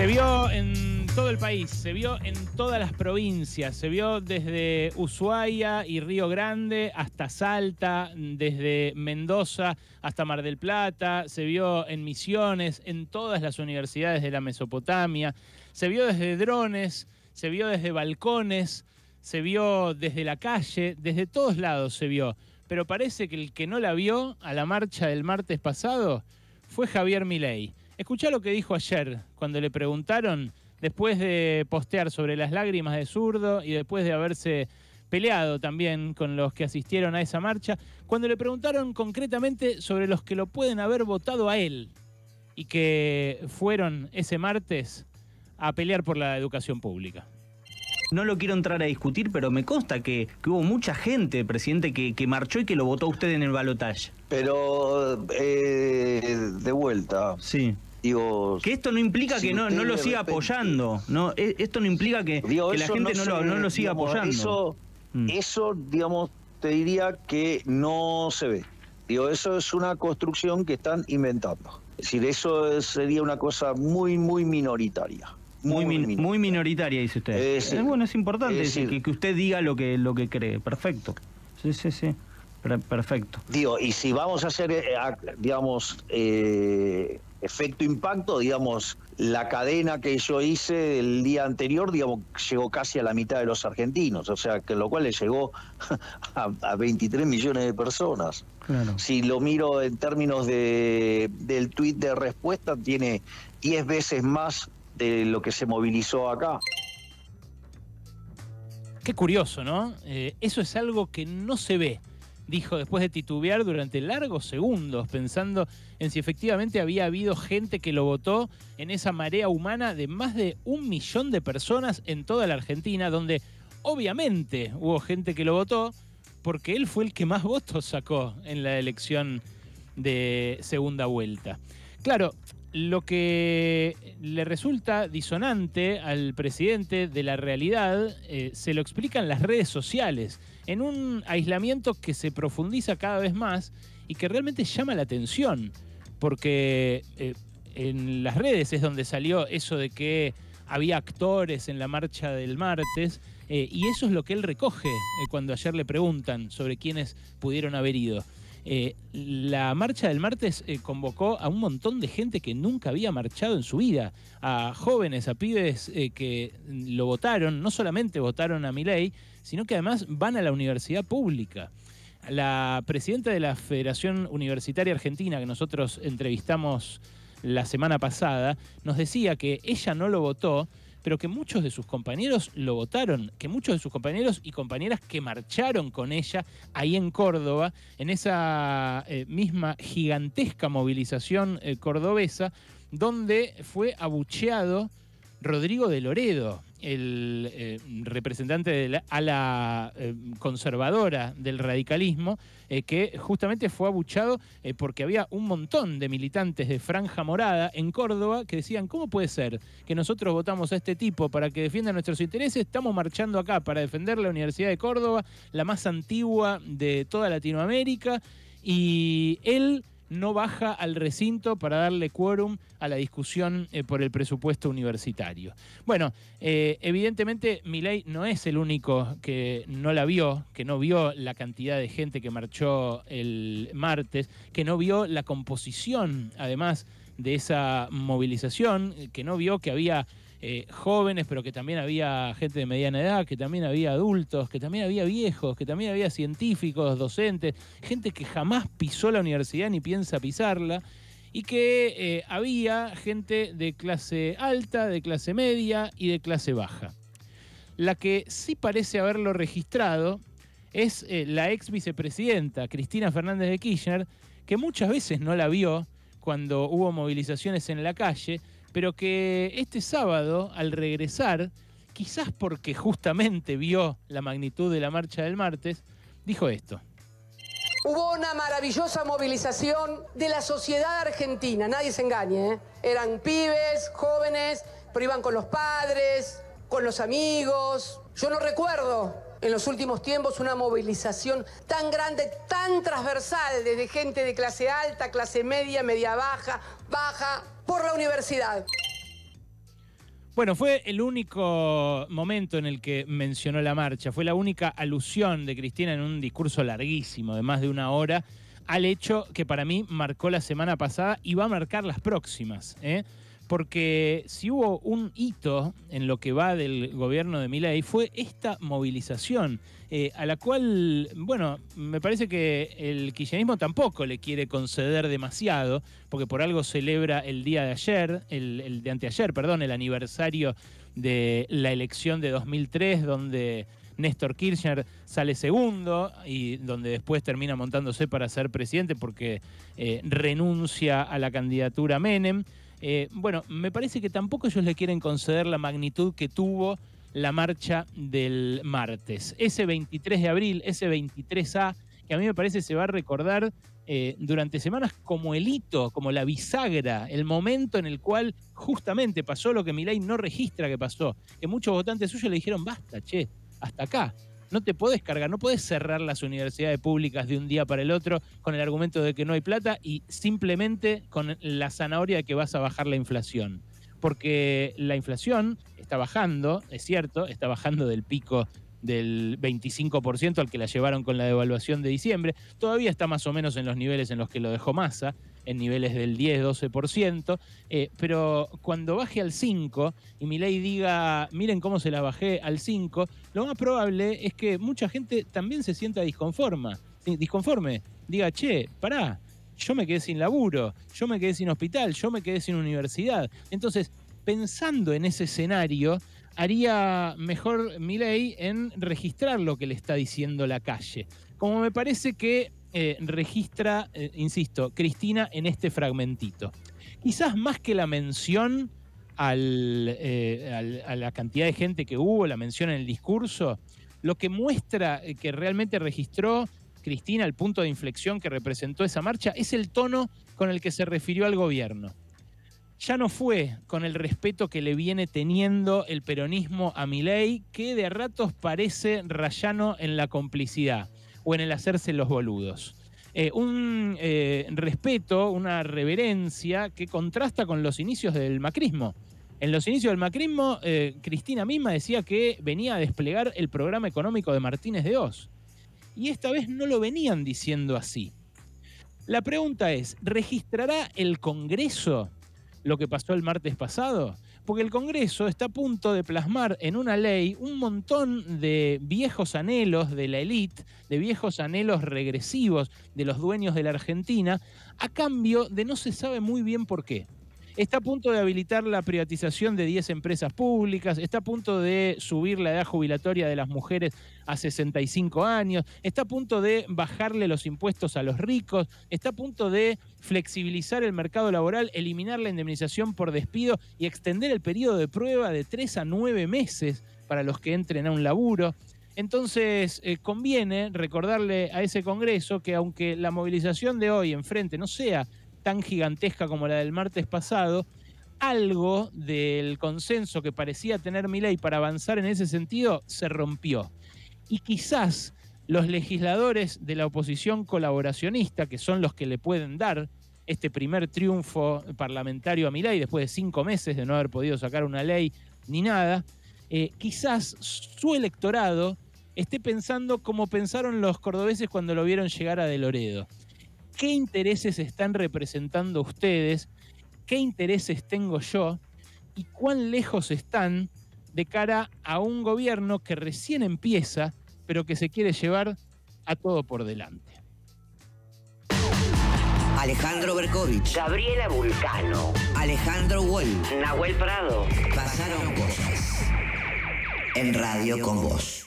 Se vio en todo el país, se vio en todas las provincias, se vio desde Ushuaia y Río Grande hasta Salta, desde Mendoza hasta Mar del Plata, se vio en Misiones, en todas las universidades de la Mesopotamia, se vio desde drones, se vio desde balcones, se vio desde la calle, desde todos lados se vio. Pero parece que el que no la vio a la marcha del martes pasado fue Javier Milei Escucha lo que dijo ayer cuando le preguntaron, después de postear sobre las lágrimas de zurdo y después de haberse peleado también con los que asistieron a esa marcha, cuando le preguntaron concretamente sobre los que lo pueden haber votado a él y que fueron ese martes a pelear por la educación pública. No lo quiero entrar a discutir, pero me consta que, hubo mucha gente, presidente, que, marchó y que lo votó usted en el balotaje. Pero, eh, de vuelta. Sí que esto no implica que no, no lo siga apoyando, no e, esto no implica que, la gente no, lo, no siga apoyando. Mm. Eso, digamos, te diría que no se ve. Digo, eso es una construcción que están inventando. Es decir, eso sería una cosa muy, muy minoritaria. Muy, minoritaria. muy minoritaria, dice usted. bueno, es importante que, usted diga lo que, lo que cree. Perfecto. Sí, sí, sí. Perfecto. Digo, y si vamos a hacer, eh, digamos, eh, efecto impacto, digamos, la cadena que yo hice el día anterior, digamos, llegó casi a la mitad de los argentinos, o sea, que lo cual le llegó a, 23 millones de personas. Si lo miro en términos de, del tuit de respuesta, tiene 10 veces más de lo que se movilizó acá. Qué curioso, ¿no? Eh, eso es algo que no se ve dijo después de titubear durante largos segundos, pensando en si efectivamente había habido gente que lo votó en esa marea humana de más de un millón de personas en toda la Argentina, donde obviamente hubo gente que lo votó, porque él fue el que más votos sacó en la elección de segunda vuelta. Claro, lo que le resulta disonante al presidente de la realidad eh, se lo explican las redes sociales, en un aislamiento que se profundiza cada vez más y que realmente llama la atención, porque eh, en las redes es donde salió eso de que había actores en la marcha del martes, eh, y eso es lo que él recoge cuando ayer le preguntan sobre quiénes pudieron haber ido. Eh, la marcha del martes eh, convocó a un montón de gente que nunca había marchado en su vida, a jóvenes, a pibes eh, que lo votaron, no solamente votaron a Milei, sino que además van a la universidad pública. La presidenta de la Federación Universitaria Argentina, que nosotros entrevistamos la semana pasada, nos decía que ella no lo votó pero que muchos de sus compañeros lo votaron, que muchos de sus compañeros y compañeras que marcharon con ella ahí en Córdoba, en esa eh, misma gigantesca movilización eh, cordobesa, donde fue abucheado Rodrigo de Loredo, el eh, representante de la ala eh, conservadora del radicalismo, eh, que justamente fue abuchado porque había un montón de militantes de Franja Morada en Córdoba que decían, ¿cómo puede ser que nosotros votamos a este tipo para que defienda nuestros intereses? Estamos marchando acá para defender la Universidad de Córdoba, la más antigua de toda Latinoamérica, y él no baja al recinto para darle quórum a la discusión eh, por el presupuesto universitario. Bueno, eh, evidentemente Milei no es el único que no la vio, que no vio la cantidad de gente que marchó el martes, que no vio la composición, además, de esa movilización, que no vio que había eh, jóvenes, pero que también había gente de mediana edad, que también había adultos, que también había viejos, que también había científicos, docentes, gente que jamás pisó la universidad ni piensa pisarla y que eh, había gente de clase alta, de clase media y de clase baja. La que sí parece haberlo registrado es eh, la ex vicepresidenta Cristina Fernández de Kirchner, que muchas veces no la vio cuando hubo movilizaciones en la calle, pero que este sábado, al regresar, quizás porque justamente vio la magnitud de la marcha del martes, dijo esto. Hubo una maravillosa movilización de la sociedad argentina, nadie se engañe, ¿eh? eran pibes, jóvenes, pero iban con los padres, con los amigos. Yo no recuerdo en los últimos tiempos una movilización tan grande, tan transversal, desde gente de clase alta, clase media, media baja, baja, por la universidad. Bueno, fue el único momento en el que mencionó la marcha, fue la única alusión de Cristina en un discurso larguísimo, de más de una hora, al hecho que para mí marcó la semana pasada y va a marcar las próximas. ¿eh? porque si hubo un hito en lo que va del gobierno de Milei fue esta movilización, eh, a la cual, bueno, me parece que el kirchnerismo tampoco le quiere conceder demasiado, porque por algo celebra el día de ayer, el, de anteayer, perdón, el aniversario de la elección de 2003, donde Néstor Kirchner sale segundo y donde después termina montándose para ser presidente porque eh, renuncia a la candidatura Menem. Eh, bueno, me parece que tampoco ellos le quieren conceder la magnitud que tuvo la marcha del martes. Ese 23 de abril, ese 23A, que a mí me parece se va a recordar eh, durante semanas como el hito, como la bisagra, el momento en el cual justamente pasó lo que Milei no registra que pasó, que muchos votantes suyos le dijeron, basta, che, hasta acá no te podés cargar, no puedes cerrar las universidades públicas de un día para el otro con el argumento de que no hay plata y simplemente con la zanahoria de que vas a bajar la inflación. Porque la inflación está bajando, es cierto, está bajando del pico del 25% al que la llevaron con la devaluación de diciembre. Todavía está más o menos en los niveles en los que lo dejó Massa, en niveles del 10-12%, eh, pero cuando baje al 5 y mi ley diga, miren cómo se la bajé al 5, lo más probable es que mucha gente también se sienta disconforma, disconforme, diga, che, pará, yo me quedé sin laburo, yo me quedé sin hospital, yo me quedé sin universidad. Entonces, pensando en ese escenario, haría mejor ley en registrar lo que le está diciendo la calle. Como me parece que eh, registra, eh, insisto, Cristina en este fragmentito. Quizás más que la mención eh, a la cantidad de gente que hubo, la mención en el discurso, lo que muestra que realmente registró Cristina, el punto de inflexión que representó esa marcha, es el tono con el que se refirió al gobierno ya no fue con el respeto que le viene teniendo el peronismo a Milei, que de ratos parece rayano en la complicidad o en el hacerse los boludos. Eh, un eh, respeto, una reverencia que contrasta con los inicios del macrismo. En los inicios del macrismo, eh, Cristina misma decía que venía a desplegar el programa económico de Martínez de Oz. Y esta vez no lo venían diciendo así. La pregunta es, ¿registrará el Congreso lo que pasó el martes pasado? Porque el Congreso está a punto de plasmar en una ley un montón de viejos anhelos de la élite, de viejos anhelos regresivos de los dueños de la Argentina, a cambio de no se sabe muy bien por qué. Está a punto de habilitar la privatización de 10 empresas públicas, está a punto de subir la edad jubilatoria de las mujeres a 65 años, está a punto de bajarle los impuestos a los ricos, está a punto de flexibilizar el mercado laboral, eliminar la indemnización por despido y extender el periodo de prueba de 3 a 9 meses para los que entren a un laburo. Entonces, eh, conviene recordarle a ese Congreso que aunque la movilización de hoy enfrente no sea tan gigantesca como la del martes pasado, algo del consenso que parecía tener Milei para avanzar en ese sentido se rompió. Y quizás los legisladores de la oposición colaboracionista, que son los que le pueden dar este primer triunfo parlamentario a Milei después de cinco meses de no haber podido sacar una ley ni nada, eh, quizás su electorado esté pensando como pensaron los cordobeses cuando lo vieron llegar a De Loredo qué intereses están representando ustedes, qué intereses tengo yo y cuán lejos están de cara a un gobierno que recién empieza, pero que se quiere llevar a todo por delante. Alejandro Berkovich, Gabriela Vulcano, Alejandro Wolf. Nahuel Prado. Pasaron cosas en Radio con Vos.